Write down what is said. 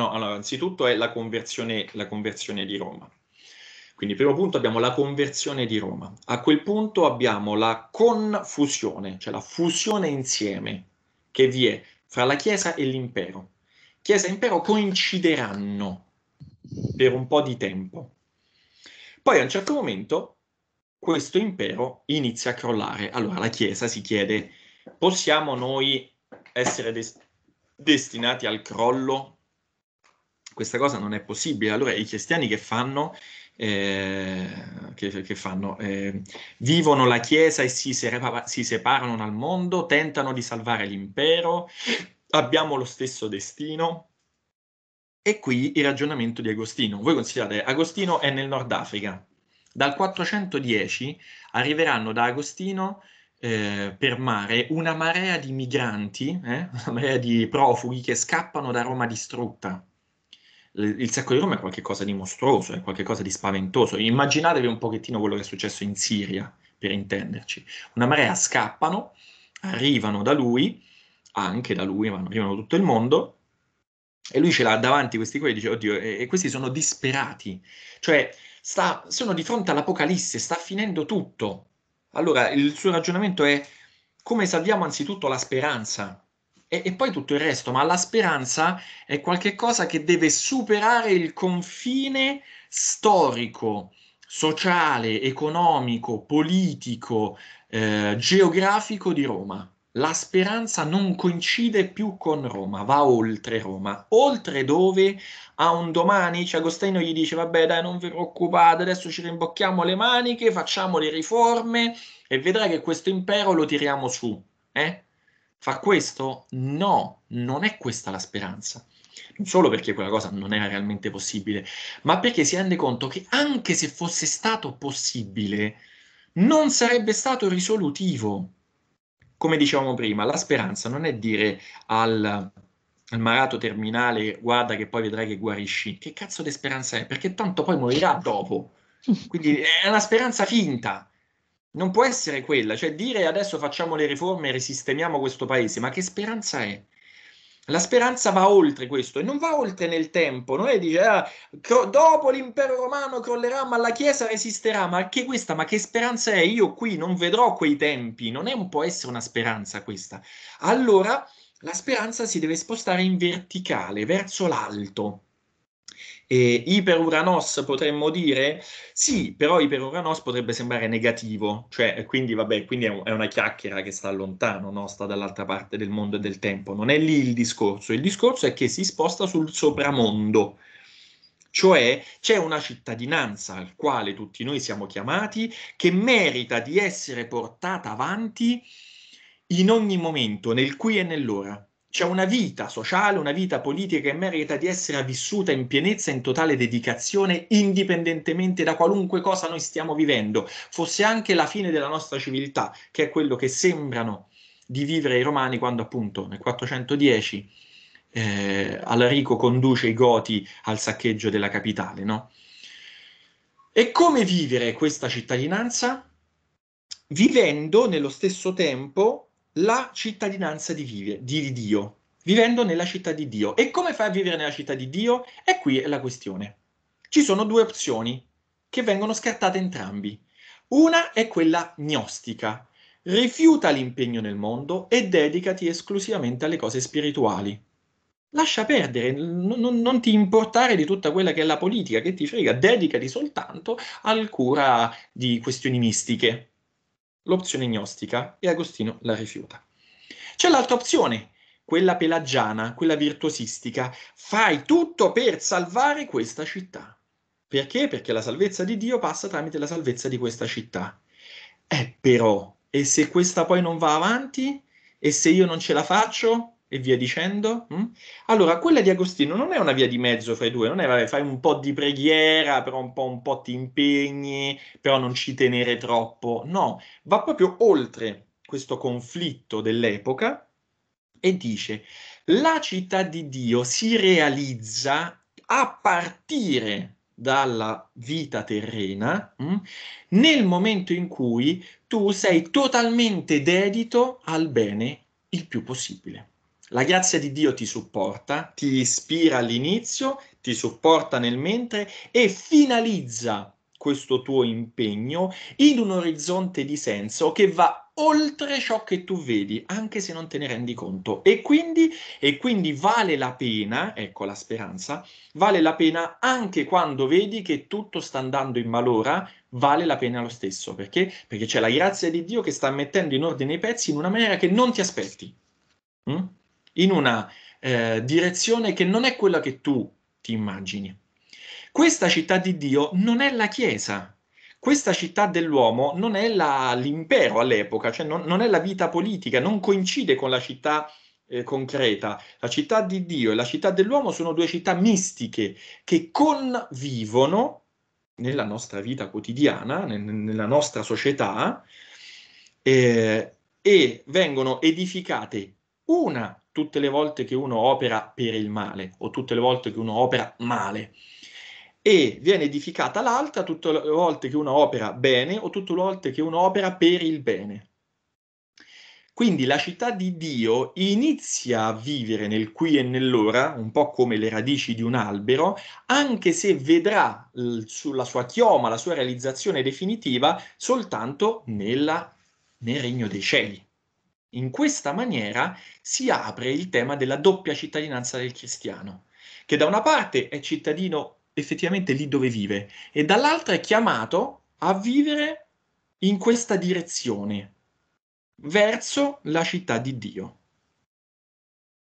No, allora, anzitutto è la conversione, la conversione di Roma. Quindi, primo punto, abbiamo la conversione di Roma. A quel punto abbiamo la confusione, cioè la fusione insieme che vi è fra la Chiesa e l'impero. Chiesa e impero coincideranno per un po' di tempo. Poi a un certo momento questo impero inizia a crollare. Allora la Chiesa si chiede, possiamo noi essere des- destinati al crollo questa cosa non è possibile. Allora i cristiani che fanno? Eh, che, che fanno eh, vivono la Chiesa e si, separa, si separano dal mondo, tentano di salvare l'impero, abbiamo lo stesso destino. E qui il ragionamento di Agostino. Voi considerate, Agostino è nel Nord Africa. Dal 410 arriveranno da Agostino eh, per mare una marea di migranti, eh, una marea di profughi che scappano da Roma distrutta il sacco di Roma è qualcosa di mostruoso, è qualcosa di spaventoso. Immaginatevi un pochettino quello che è successo in Siria, per intenderci. Una marea scappano, arrivano da lui, anche da lui, ma arrivano da tutto il mondo, e lui ce l'ha davanti questi qui e dice, oddio, e, e questi sono disperati. Cioè, sta, sono di fronte all'apocalisse, sta finendo tutto. Allora, il suo ragionamento è come salviamo anzitutto la speranza e, e poi tutto il resto, ma la speranza è qualcosa che deve superare il confine storico, sociale, economico, politico, eh, geografico di Roma. La speranza non coincide più con Roma, va oltre Roma, oltre dove a un domani Agostino gli dice vabbè dai non vi preoccupate, adesso ci rimbocchiamo le maniche, facciamo le riforme e vedrai che questo impero lo tiriamo su. Eh? Fa questo? No, non è questa la speranza. Non solo perché quella cosa non era realmente possibile, ma perché si rende conto che anche se fosse stato possibile, non sarebbe stato risolutivo. Come dicevamo prima, la speranza non è dire al, al malato terminale guarda che poi vedrai che guarisci. Che cazzo di speranza è? Perché tanto poi morirà dopo. Quindi è una speranza finta non può essere quella, cioè dire adesso facciamo le riforme e risistemiamo questo paese, ma che speranza è? La speranza va oltre questo e non va oltre nel tempo, non è dire ah, dopo l'impero romano crollerà ma la Chiesa resisterà, ma che questa, ma che speranza è? Io qui non vedrò quei tempi, non è un po' essere una speranza questa. Allora la speranza si deve spostare in verticale, verso l'alto e iperuranos potremmo dire? Sì, però iperuranos potrebbe sembrare negativo, cioè quindi vabbè, quindi è, un, è una chiacchiera che sta lontano, no? sta dall'altra parte del mondo e del tempo. Non è lì il discorso, il discorso è che si sposta sul sopramondo, cioè c'è una cittadinanza al quale tutti noi siamo chiamati che merita di essere portata avanti in ogni momento, nel qui e nell'ora c'è una vita sociale, una vita politica che merita di essere vissuta in pienezza, in totale dedicazione, indipendentemente da qualunque cosa noi stiamo vivendo, fosse anche la fine della nostra civiltà, che è quello che sembrano di vivere i romani quando appunto nel 410 eh, Alarico conduce i Goti al saccheggio della capitale. No? E come vivere questa cittadinanza? Vivendo nello stesso tempo la cittadinanza di, vive, di Dio, vivendo nella città di Dio. E come fai a vivere nella città di Dio? E qui è la questione. Ci sono due opzioni che vengono scartate entrambi. Una è quella gnostica. Rifiuta l'impegno nel mondo e dedicati esclusivamente alle cose spirituali. Lascia perdere, non, non, ti importare di tutta quella che è la politica, che ti frega, dedicati soltanto al cura di questioni mistiche l'opzione gnostica e Agostino la rifiuta. C'è l'altra opzione, quella pelagiana, quella virtuosistica, fai tutto per salvare questa città. Perché? Perché la salvezza di Dio passa tramite la salvezza di questa città. Eh però, e se questa poi non va avanti? E se io non ce la faccio? e via dicendo. Mm? Allora, quella di Agostino non è una via di mezzo fra i due, non è vabbè, fai un po' di preghiera, però un po', un po' ti impegni, però non ci tenere troppo. No, va proprio oltre questo conflitto dell'epoca e dice la città di Dio si realizza a partire dalla vita terrena mh, mm? nel momento in cui tu sei totalmente dedito al bene il più possibile. La grazia di Dio ti supporta, ti ispira all'inizio, ti supporta nel mentre e finalizza questo tuo impegno in un orizzonte di senso che va oltre ciò che tu vedi, anche se non te ne rendi conto. E quindi, e quindi vale la pena, ecco la speranza, vale la pena anche quando vedi che tutto sta andando in malora, vale la pena lo stesso. Perché? Perché c'è la grazia di Dio che sta mettendo in ordine i pezzi in una maniera che non ti aspetti. Mm? in una eh, direzione che non è quella che tu ti immagini. Questa città di Dio non è la Chiesa, questa città dell'uomo non è la, l'impero all'epoca, cioè non, non, è la vita politica, non coincide con la città eh, concreta. La città di Dio e la città dell'uomo sono due città mistiche che convivono nella nostra vita quotidiana, nel, nella nostra società, eh, e vengono edificate una tutte le volte che uno opera per il male o tutte le volte che uno opera male e viene edificata l'altra tutte le volte che uno opera bene o tutte le volte che uno opera per il bene. Quindi la città di Dio inizia a vivere nel qui e nell'ora, un po' come le radici di un albero, anche se vedrà la sua chioma, la sua realizzazione definitiva, soltanto nella, nel regno dei cieli. In questa maniera si apre il tema della doppia cittadinanza del cristiano, che da una parte è cittadino effettivamente lì dove vive e dall'altra è chiamato a vivere in questa direzione, verso la città di Dio.